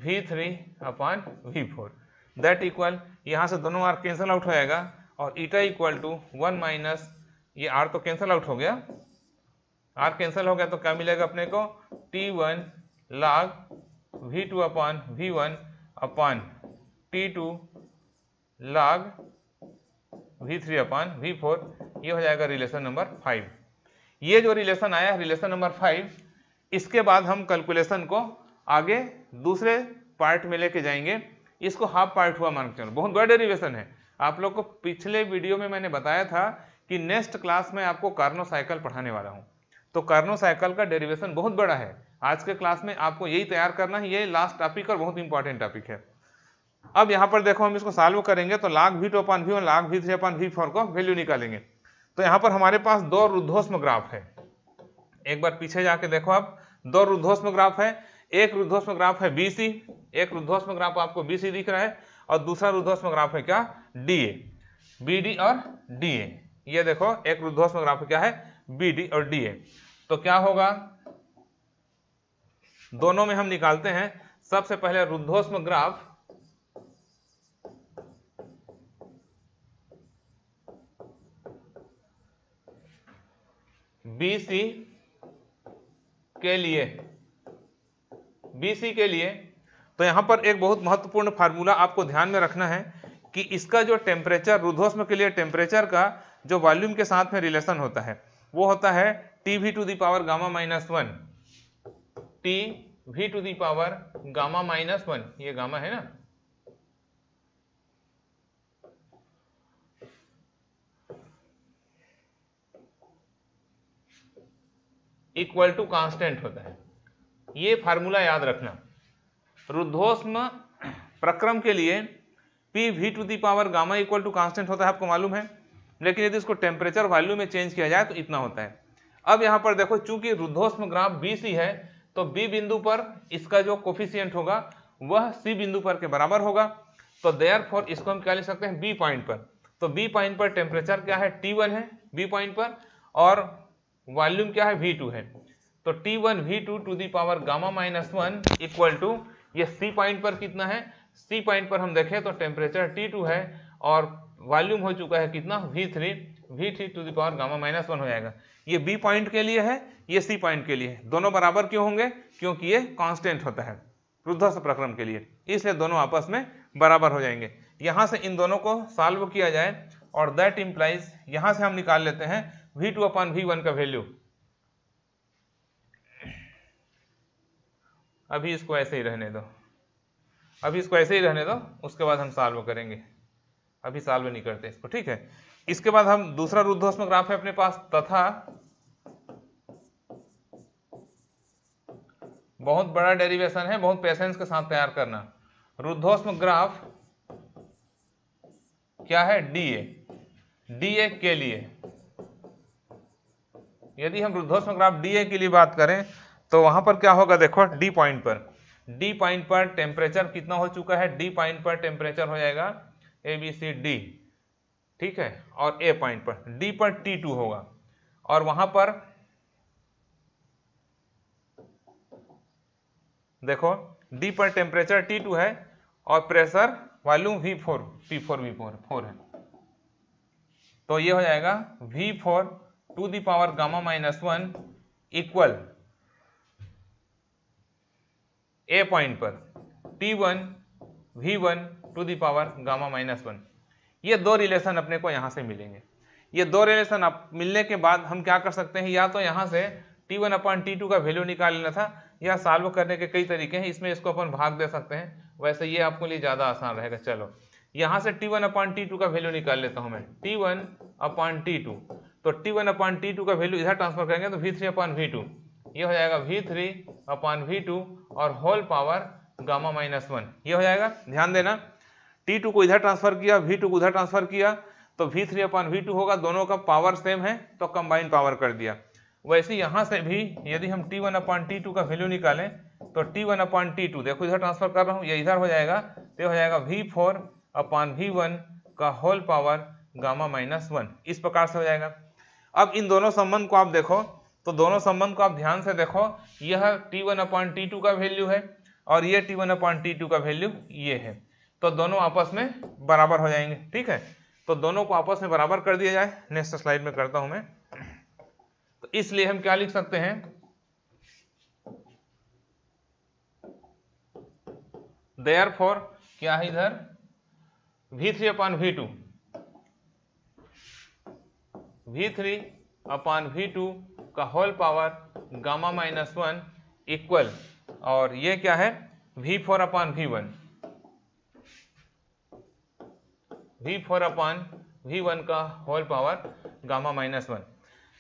V three upon V four that equal यहाँ से दोनों R cancel out हो जाएगा और eta equal to one minus ये आर तो कैंसल आउट हो गया आर कैंसल हो गया तो क्या मिलेगा अपने को T one log V two upon V one upon T two log V three upon V four ये हो जाएगा रिलेशन नंबर फाइव ये जो रिलेशन आया है रिलेशन नंबर फाइव इसके बाद हम कैलकुलेशन को आगे दूसरे पार्ट में लेके जाएंगे इसको हाफ पार्ट हुआ मान के चलो बहुत बड़ा डेरिवेशन है आप लोग को पिछले वीडियो में मैंने बताया था कि नेक्स्ट क्लास में आपको कार्नो साइकिल पढ़ाने वाला हूँ तो कार्नो साइकिल का डेरिवेशन बहुत बड़ा है आज के क्लास में आपको यही तैयार करना है ये लास्ट टॉपिक और बहुत इंपॉर्टेंट टॉपिक है अब यहाँ पर देखो हम इसको सॉल्व करेंगे तो लाख भी टू अपॉन भी और log V three upon V four को वैल्यू निकालेंगे तो यहाँ पर हमारे पास दो रुद्धोष्म ग्राफ है एक बार पीछे जाके देखो आप दो रुद्धोष्म ग्राफ है एक रुद्धोष्म ग्राफ है बी सी एक रुद्धोष्म ग्राफ आपको बी सी दिख रहा है और दूसरा रुद्धोष्म ग्राफ है क्या डी ए बी डी और डी ए ये देखो एक रुद्धोष्म ग्राफ क्या है बी डी और डी ए तो क्या होगा दोनों में हम निकालते हैं सबसे पहले रुद्धोष्म ग्राफ बी सी के लिए बीसी के लिए तो यहाँ पर एक बहुत महत्वपूर्ण फार्मूला आपको ध्यान में रखना है कि इसका जो टेम्परेचर रुद्धोष्म के लिए टेम्परेचर का जो वॉल्यूम के साथ में रिलेशन होता है वो होता है T V to the power gamma minus one T V to the power gamma minus one ये गामा है ना इक्वल टू कांस्टेंट होता है ये फार्मूला याद रखना रुद्धोष्म प्रक्रम के लिए P V to the power gamma equal to constant होता है आपको मालूम है लेकिन यदि इसको टेम्परेचर वैल्यू में चेंज किया जाए तो इतना होता है अब यहाँ पर देखो चूंकि रुद्धोष्म ग्राफ बी सी है तो बी बिंदु पर इसका जो कोफिशियंट होगा वह सी बिंदु पर के बराबर होगा तो देयर फॉर इसको हम क्या लिख सकते हैं बी पॉइंट पर तो बी पॉइंट पर टेम्परेचर क्या है टी वन है बी पॉइंट पर और वॉल्यूम क्या है वी टू है तो T one V two to the power gamma minus one equal to ये सी पॉइंट पर कितना है सी पॉइंट पर हम देखें तो टेम्परेचर टी टू है और वॉल्यूम हो चुका है कितना V three V three to the power gamma minus one हो जाएगा ये बी पॉइंट के लिए है ये सी पॉइंट के लिए है दोनों बराबर क्यों होंगे क्योंकि ये कांस्टेंट होता है रुद्धस्व प्रक्रम के लिए इसलिए दोनों आपस में बराबर हो जाएंगे यहाँ से इन दोनों को सॉल्व किया जाए और दैट इम्प्लाइज यहाँ से हम निकाल लेते हैं V two upon V one का वैल्यू अभी इसको ऐसे ही रहने दो अभी इसको ऐसे ही रहने दो उसके बाद हम साल्व करेंगे अभी साल्व नहीं करते इसको ठीक है इसके बाद हम दूसरा रुद्धोष्म ग्राफ है अपने पास तथा बहुत बड़ा डेरिवेशन है बहुत पेशेंस के साथ तैयार करना रुद्धोष्म ग्राफ क्या है डी डी डीए के लिए यदि हम रुद्धोष्म ग्राफ ए के लिए बात करें तो वहां पर क्या होगा देखो डी पॉइंट पर डी पॉइंट पर टेम्परेचर कितना हो चुका है डी पॉइंट पर टेम्परेचर हो जाएगा ए बी सी डी ठीक है और ए पॉइंट पर डी पर टी टू होगा और वहां पर देखो डी पर टेम्परेचर टी टू है और pressure volume V four T four V four four है तो ये हो जाएगा V four to the power gamma minus one equal A point पर T one V one to the power gamma minus one ये दो रिलेशन अपने को यहाँ से मिलेंगे ये दो रिलेशन आप मिलने के बाद हम क्या कर सकते हैं या तो यहाँ से T one upon T two का वैल्यू निकाल लेना था या सॉल्व करने के कई तरीके हैं इसमें इसको अपन भाग दे सकते हैं वैसे ये आपके लिए ज़्यादा आसान रहेगा चलो यहाँ से T one upon T two का वैल्यू निकाल लेता हूँ मैं T one upon T two तो T one upon T two का वैल्यू इधर ट्रांसफर करेंगे तो V three upon V two ये हो जाएगा V three upon V two और whole power gamma minus one ये हो जाएगा ध्यान देना टी टू को इधर ट्रांसफर किया वी टू को उधर ट्रांसफर किया तो V three upon V two होगा दोनों का पावर सेम है तो कंबाइंड पावर कर दिया वैसे यहाँ से भी यदि हम T one upon T two का वैल्यू निकालें तो T one upon T two देखो इधर ट्रांसफर कर रहा हूँ ये इधर हो जाएगा तो हो जाएगा V four upon V one का whole power gamma minus one इस प्रकार से हो जाएगा अब इन दोनों संबंध को आप देखो तो दोनों संबंध को आप ध्यान से देखो यह T one upon T two का वैल्यू है और यह T one upon T two का वैल्यू ये है तो दोनों आपस में बराबर हो जाएंगे ठीक है तो दोनों को आपस में बराबर कर दिया जाए नेक्स्ट स्लाइड में करता हूं मैं तो इसलिए हम क्या लिख सकते हैं देयर फॉर क्या है इधर V three upon V two V three upon V two का whole power gamma minus one equal और ये क्या है V four upon V one V four upon V one का whole power gamma minus one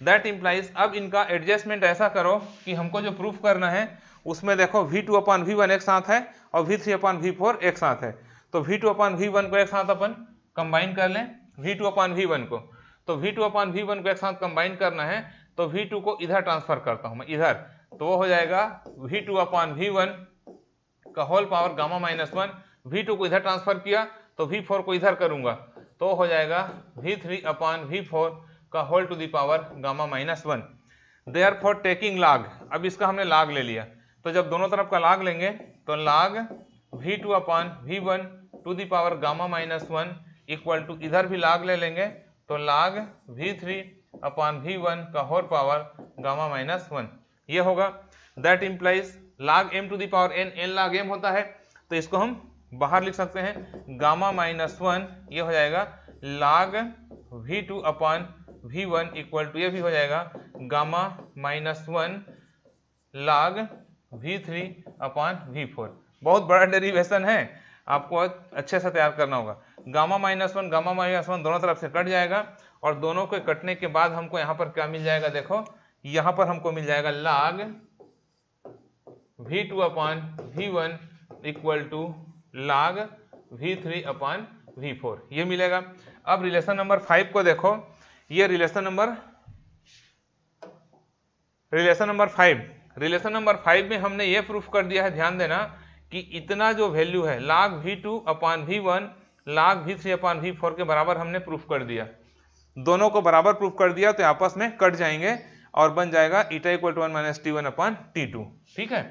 that implies अब इनका adjustment ऐसा करो कि हमको जो प्रूफ करना है उसमें देखो V two upon V one एक साथ है और V three upon V four एक साथ है तो V two upon V one को एक साथ अपन कंबाइन कर लें V two upon V one को तो V two upon V one को एक साथ कंबाइन करना है तो वी टू को इधर ट्रांसफर करता हूं मैं इधर तो वो हो जाएगा V two upon V one का whole power gamma minus one V two को इधर ट्रांसफर किया तो वी फोर को इधर करूंगा तो हो जाएगा V three upon V four का whole to the power gamma minus one therefore taking log अब इसका हमने लाग ले लिया तो जब दोनों तरफ का लाग लेंगे तो log V two upon V one to the power gamma minus one equal to इधर भी लाग ले लेंगे तो log V three upon V one का whole power gamma minus one ये होगा that implies log M to the power N N log M होता है तो इसको हम बाहर लिख सकते हैं गामा माइनस वन ये हो जाएगा log V two upon V one equal to ये भी हो जाएगा gamma minus one log V three upon V four बहुत बड़ा डेरिवेशन है आपको अच्छे से तैयार करना होगा gamma minus one gamma minus one दोनों तरफ से कट जाएगा और दोनों के कटने के बाद हमको यहाँ पर क्या मिल जाएगा देखो यहाँ पर हमको मिल जाएगा log V two upon V one equal to log V three upon V four ये मिलेगा अब रिलेशन नंबर फाइव को देखो ये relation number relation number five relation number five में हमने ये प्रूफ कर दिया है ध्यान देना कि इतना जो वैल्यू है log V two upon V one log V three upon भी फोर के बराबर हमने प्रूफ कर दिया दोनों को बराबर प्रूफ कर दिया तो आपस में कट जाएंगे और बन जाएगा eta equal to one minus T one upon T two ठीक है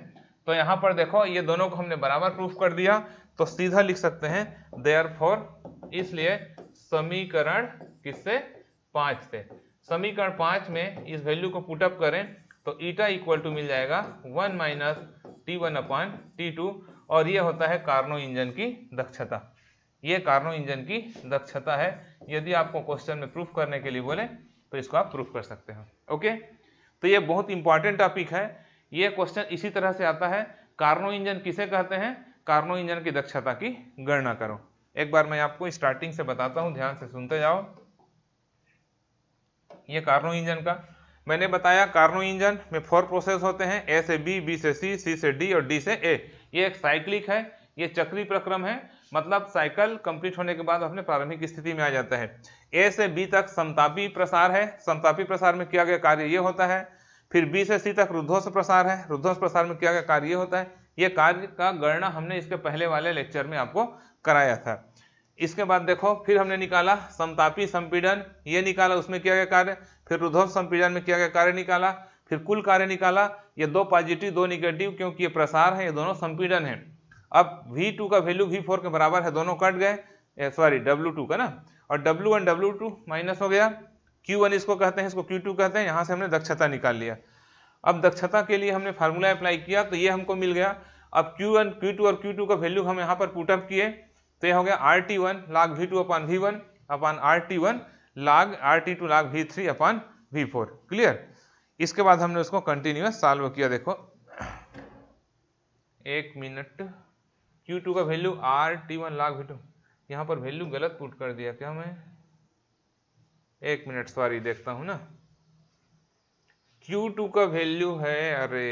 तो यहाँ पर देखो ये दोनों को हमने बराबर प्रूफ कर दिया तो सीधा लिख सकते हैं देयर फोर इसलिए समीकरण किससे पाँच से समीकरण पाँच में इस वैल्यू को पुटअप करें तो ईटा इक्वल टू मिल जाएगा one minus T one upon T two और ये होता है कार्नो इंजन की दक्षता ये कार्नो इंजन की दक्षता है यदि आपको क्वेश्चन में प्रूफ करने के लिए बोले तो इसको आप प्रूफ कर सकते हैं ओके तो ये बहुत इंपॉर्टेंट टॉपिक है ये क्वेश्चन इसी तरह से आता है कार्नो इंजन किसे कहते हैं कार्नो इंजन की दक्षता की गणना करो एक बार मैं आपको स्टार्टिंग से बताता हूँ ध्यान से सुनते जाओ ये कार्नो इंजन का मैंने बताया कार्नो इंजन में फोर प्रोसेस होते हैं ए से बी बी से सी सी से डी और डी से ए ये एक साइक्लिक है ये चक्री प्रक्रम है मतलब साइकिल कंप्लीट होने के बाद अपने प्रारंभिक स्थिति में आ जाता है ए से बी तक समतापी प्रसार है समतापी प्रसार में किया गया कार्य ये होता है फिर बी से सी तक रुद्धोष प्रसार है रुद्धोष प्रसार में किया गया कार्य ये होता है ये कार्य का गणना हमने इसके पहले वाले लेक्चर में आपको कराया था इसके बाद देखो फिर हमने निकाला समतापी संपीडन ये निकाला उसमें किया गया कार्य फिर रुद्धोष संपीडन में किया गया कार्य निकाला फिर कुल कार्य निकाला ये दो पॉजिटिव दो निगेटिव क्योंकि ये प्रसार है ये दोनों संपीडन है अब V2 का वैल्यू V4 के बराबर है दोनों कट गए सॉरी W2 का ना और W1 W2 माइनस हो गया Q1 इसको कहते हैं इसको Q2 कहते हैं यहाँ से हमने दक्षता निकाल लिया अब दक्षता के लिए हमने फार्मूला अप्लाई किया तो ये हमको मिल गया अब Q1 Q2 और Q2 का वैल्यू हम यहाँ पर पुटअप किए तो ये हो गया R T one log V two upon V one upon R T one log R T two log V three upon V four clear इसके बाद हमने उसको कंटिन्यूस सॉल्व किया देखो एक मिनट क्यू टू का value R T one log two यहाँ पर वैल्यू गलत पुट कर दिया क्या मैं एक मिनट सॉरी देखता हूँ ना क्यू टू का वैल्यू है अरे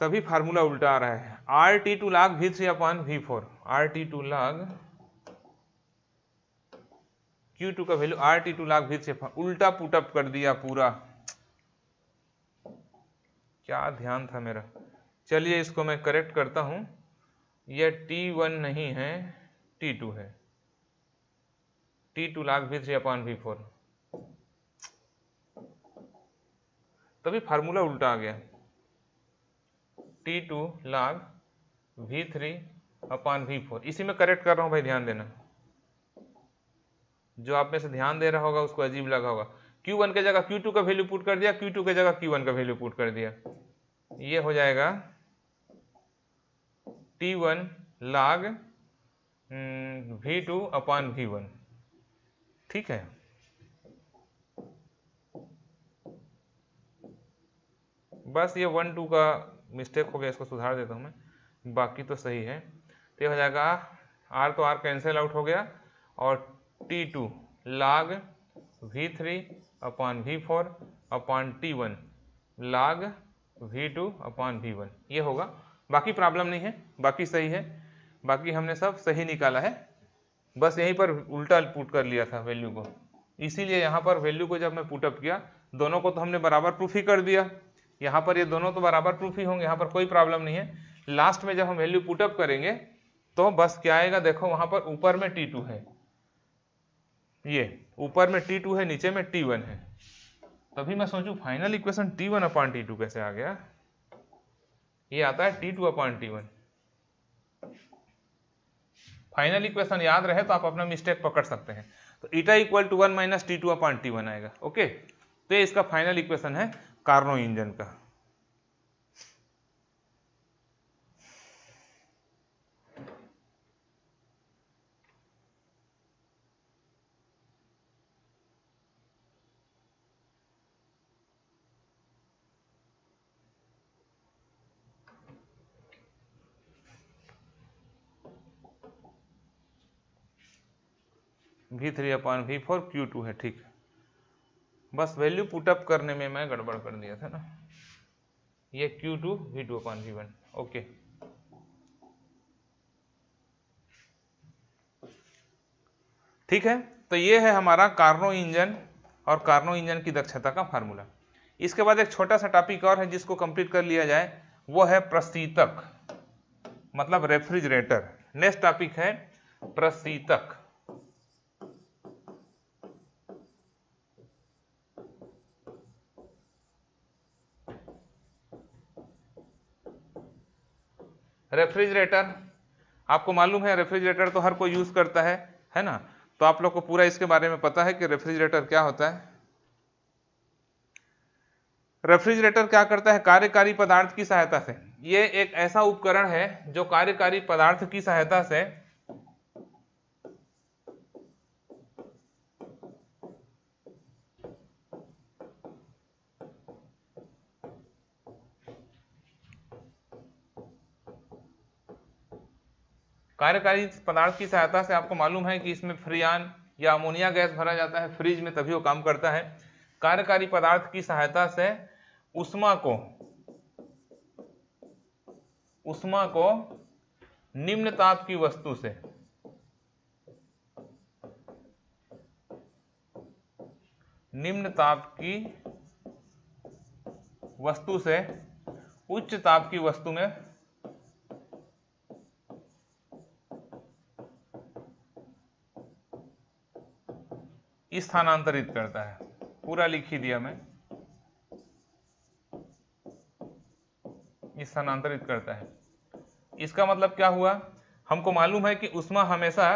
तभी फार्मूला उल्टा आ रहा है R T two log V three upon V four R T two log Q two का value R T two log V three उल्टा पुटअप कर दिया पूरा क्या ध्यान था मेरा चलिए इसको मैं करेक्ट करता हूँ यह टी वन नहीं है टी टू है T two log V three upon V four तभी फार्मूला उल्टा आ गया T two log V three upon V four इसी में करेक्ट कर रहा हूँ भाई ध्यान देना जो आप में से ध्यान दे रहा होगा उसको अजीब लगा होगा क्यू वन जगह क्यू टू का वैल्यू पुट कर दिया क्यू टू जगह क्यू वन का वैल्यू पुट कर दिया ये हो जाएगा T one log V two upon V one ठीक है बस ये वन टू का मिस्टेक हो गया इसको सुधार देता हूँ मैं बाकी तो सही है तो हो जाएगा आर तो आर कैंसिल आउट हो गया और T two log V three upon V four upon T one log V two upon V one ये होगा बाकी प्रॉब्लम नहीं है बाकी सही है बाकी हमने सब सही निकाला है बस यहीं पर उल्टा पुट कर लिया था वैल्यू को इसीलिए यहाँ पर वैल्यू को जब मैं पुटअप किया दोनों को तो हमने बराबर प्रूफ ही कर दिया यहाँ पर ये दोनों तो बराबर प्रूफ ही होंगे यहाँ पर कोई प्रॉब्लम नहीं है लास्ट में जब हम वैल्यू पुटअप करेंगे तो बस क्या आएगा देखो वहाँ पर ऊपर में टी टू है ये ऊपर में टी टू है नीचे में टी वन है तभी मैं सोचू final equation T one upon T two कैसे आ गया ये आता है T two upon T one final equation याद रहे तो आप अपना मिस्टेक पकड़ सकते हैं तो eta equal to one minus T two upon T one आएगा ओके तो ये इसका फाइनल इक्वेशन है कार्नो इंजन का V three upon V four Q two है ठीक है बस वैल्यू पुटअप करने में मैं गड़बड़ कर दिया था ना ये Q two V two upon V one okay ठीक है तो ये है हमारा कार्नो इंजन और कार्नो इंजन की दक्षता का फार्मूला इसके बाद एक छोटा सा टॉपिक और है जिसको कंप्लीट कर लिया जाए वो है प्रसीतक मतलब रेफ्रिजरेटर नेक्स्ट टॉपिक है प्रसीतक रेफ्रिजरेटर आपको मालूम है रेफ्रिजरेटर तो हर कोई यूज़ करता है है ना तो आप लोग को पूरा इसके बारे में पता है कि रेफ्रिजरेटर क्या होता है रेफ्रिजरेटर क्या करता है कार्यकारी पदार्थ की सहायता से ये एक ऐसा उपकरण है जो कार्यकारी पदार्थ की सहायता से कार्यकारी पदार्थ की सहायता से आपको मालूम है कि इसमें फ्रियान या अमोनिया गैस भरा जाता है फ्रिज में तभी वो काम करता है कार्यकारी पदार्थ की सहायता से उष्मा को उष्मा को निम्न ताप की वस्तु से निम्न ताप की वस्तु से उच्च ताप की वस्तु में स्थानांतरित करता है पूरा लिख ही दिया मैं स्थानांतरित करता है इसका मतलब क्या हुआ हमको मालूम है कि उष्मा हमेशा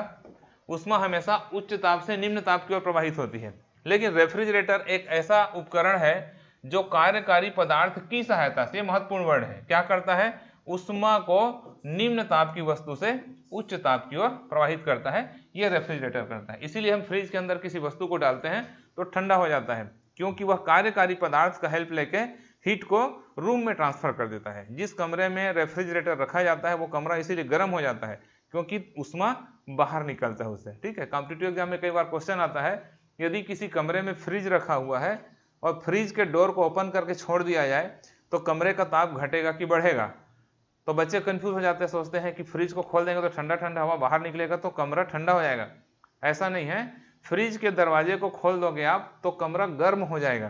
उष्मा हमेशा उच्च ताप से निम्न ताप की ओर प्रवाहित होती है लेकिन रेफ्रिजरेटर एक ऐसा उपकरण है जो कार्यकारी पदार्थ की सहायता से महत्वपूर्ण वर्ण है क्या करता है उष्मा को निम्न ताप की वस्तु से उच्च ताप की ओर प्रवाहित करता है यह रेफ्रिजरेटर करता है इसीलिए हम फ्रिज के अंदर किसी वस्तु को डालते हैं तो ठंडा हो जाता है क्योंकि वह कार्यकारी पदार्थ का हेल्प लेके हीट को रूम में ट्रांसफर कर देता है जिस कमरे में रेफ्रिजरेटर रखा जाता है वो कमरा इसीलिए गर्म हो जाता है क्योंकि उष्मा बाहर निकलता है उससे ठीक है कॉम्पिटेटिव एग्जाम में कई बार क्वेश्चन आता है यदि किसी कमरे में फ्रिज रखा हुआ है और फ्रिज के डोर को ओपन करके छोड़ दिया जाए तो कमरे का ताप घटेगा कि बढ़ेगा तो बच्चे कंफ्यूज हो जाते हैं सोचते हैं कि फ्रिज को खोल देंगे तो ठंडा ठंडा हवा बाहर निकलेगा तो कमरा ठंडा हो जाएगा ऐसा नहीं है फ्रिज के दरवाजे को खोल दोगे आप तो कमरा गर्म हो जाएगा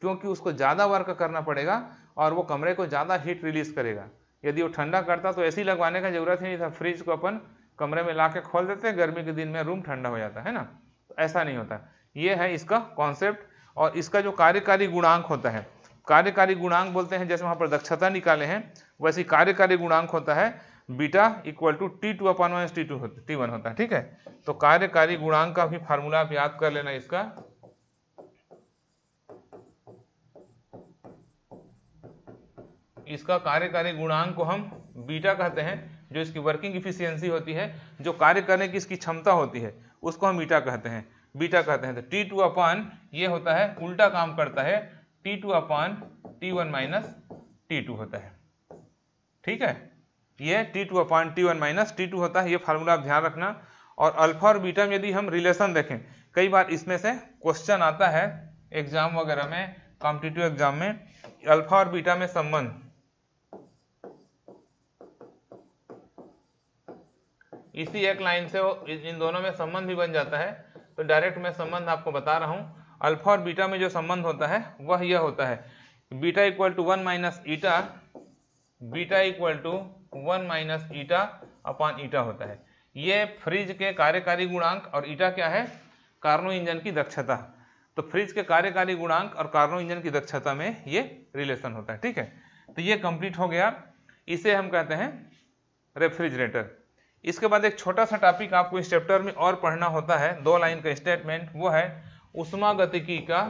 क्योंकि उसको ज़्यादा वर्क करना पड़ेगा और वो कमरे को ज़्यादा हीट रिलीज करेगा यदि वो ठंडा करता तो ऐसी लगवाने का जरूरत ही नहीं था फ्रिज को अपन कमरे में ला के खोल देते गर्मी के दिन में रूम ठंडा हो जाता है ना तो ऐसा नहीं होता ये है इसका कॉन्सेप्ट और इसका जो कार्यकारी गुणांक होता है कार्यकारी गुणांक बोलते हैं जैसे वहां पर दक्षता निकाले हैं वैसे कार्यकारी गुणांक होता है beta equal to T two upon minus T two T one होता है ठीक है तो कार्यकारी गुणांक का भी फार्मूला आप याद कर लेना इसका इसका कार्यकारी गुणांक को हम बीटा कहते हैं जो इसकी वर्किंग इफिशियंसी होती है जो कार्य करने की इसकी क्षमता होती है उसको हम बीटा कहते हैं बीटा कहते हैं तो टी टू अपान ये होता है उल्टा काम करता है T two upon T one minus T two होता है ठीक है ये T two upon T one minus T two होता है ये फार्मूला आप ध्यान रखना और अल्फा और बीटा में यदि हम रिलेशन देखें कई बार इसमें से क्वेश्चन आता है एग्जाम वगैरह में कॉम्पिटिटिव एग्जाम में अल्फा और बीटा में संबंध इसी एक लाइन से इन दोनों में संबंध भी बन जाता है तो डायरेक्ट मैं संबंध आपको बता रहा हूँ अल्फा और बीटा में जो संबंध होता है वह यह होता है beta equal to one minus eta beta equal to one minus eta upon eta होता है ये फ्रिज के कार्यकारी गुणांक और ईटा क्या है कार्नो इंजन की दक्षता तो फ्रिज के कार्यकारी गुणांक और कार्नो इंजन की दक्षता में ये रिलेशन होता है ठीक है तो ये कंप्लीट हो गया इसे हम कहते हैं रेफ्रिजरेटर इसके बाद एक छोटा सा टॉपिक आपको इस चैप्टर में और पढ़ना होता है दो लाइन का स्टेटमेंट वो है गतिकी का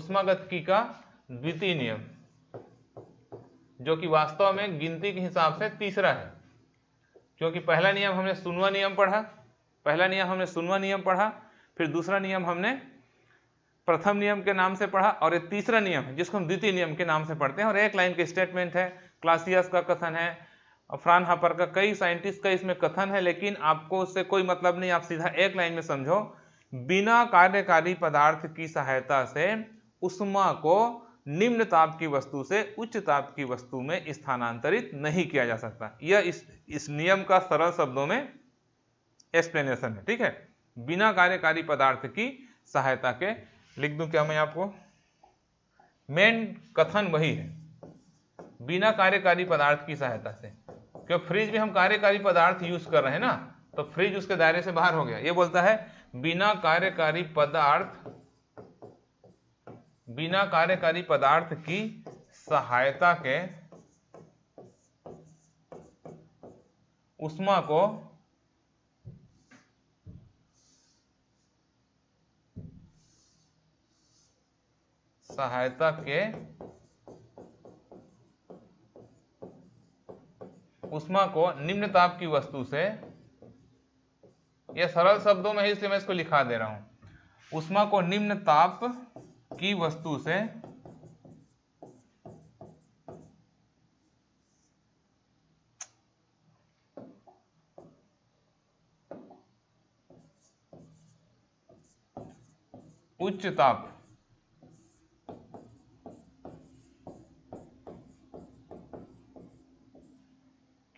उष्मागतिकी का द्वितीय नियम जो कि वास्तव में गिनती के हिसाब से तीसरा है क्योंकि पहला नियम हमने सुनवा नियम पढ़ा पहला नियम हमने सुनवा नियम पढ़ा फिर दूसरा नियम हमने प्रथम नियम के नाम से पढ़ा और ये तीसरा नियम है जिसको हम द्वितीय नियम के नाम से पढ़ते हैं और एक लाइन के स्टेटमेंट है क्लासियस का कथन है और फ्रान हापर का कई साइंटिस्ट का इसमें कथन है लेकिन आपको उससे कोई मतलब नहीं आप सीधा एक लाइन में समझो बिना कार्यकारी पदार्थ की सहायता से उष्मा को निम्न ताप की वस्तु से उच्च ताप की वस्तु में स्थानांतरित नहीं किया जा सकता यह इस इस नियम का सरल शब्दों में एक्सप्लेनेशन है ठीक है बिना कार्यकारी पदार्थ की सहायता के लिख दूं क्या मैं आपको मेन कथन वही है बिना कार्यकारी पदार्थ की सहायता से क्यों फ्रिज भी हम कार्यकारी पदार्थ यूज कर रहे हैं ना तो फ्रिज उसके दायरे से बाहर हो गया ये बोलता है बिना कार्यकारी पदार्थ बिना कार्यकारी पदार्थ की सहायता के उष्मा को सहायता के उष्मा को निम्न ताप की वस्तु से यह सरल शब्दों में ही इसलिए मैं इसको लिखा दे रहा हूं उष्मा को निम्न ताप की वस्तु से उच्च ताप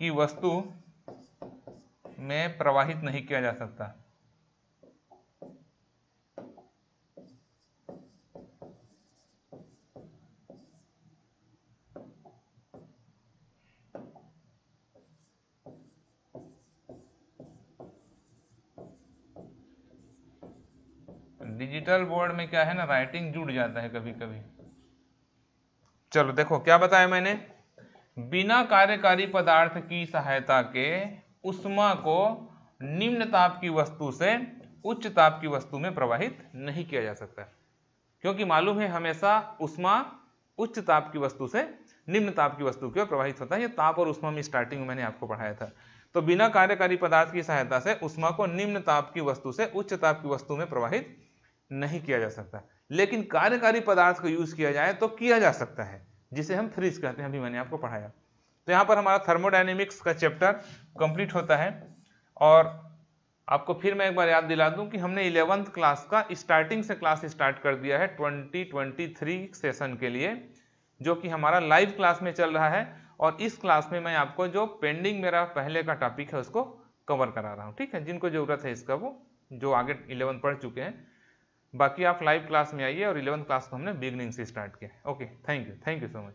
की वस्तु में प्रवाहित नहीं किया जा सकता डिजिटल बोर्ड में क्या है ना राइटिंग जुड़ जाता है कभी कभी चलो देखो क्या बताया मैंने बिना कार्यकारी पदार्थ की सहायता के उष्मा को निम्न ताप की वस्तु से उच्च ताप की वस्तु में प्रवाहित नहीं किया जा सकता क्योंकि मालूम है हमेशा उष्मा उच्च ताप की वस्तु से निम्न ताप की वस्तु की ओर प्रवाहित होता है ये ताप और उष्मा में स्टार्टिंग में मैंने आपको पढ़ाया था तो बिना कार्यकारी पदार्थ की सहायता से उष्मा को निम्न ताप की वस्तु से उच्च ताप की वस्तु में प्रवाहित नहीं किया जा सकता लेकिन कार्यकारी पदार्थ को यूज किया जाए तो किया जा सकता है जिसे हम फ्रिज कहते हैं अभी मैंने आपको पढ़ाया तो यहाँ पर हमारा थर्मोडाइनेमिक्स का चैप्टर कंप्लीट होता है और आपको फिर मैं एक बार याद दिला दूं कि हमने इलेवंथ क्लास का स्टार्टिंग से क्लास स्टार्ट कर दिया है 2023 सेशन के लिए जो कि हमारा लाइव क्लास में चल रहा है और इस क्लास में मैं आपको जो पेंडिंग मेरा पहले का टॉपिक है उसको कवर करा रहा हूँ ठीक है जिनको ज़रूरत है इसका वो जो आगे इलेवन पढ़ चुके हैं बाकी आप लाइव क्लास में आइए और इलेवंथ क्लास को हमने बिगनिंग से स्टार्ट किया okay thank you thank you so much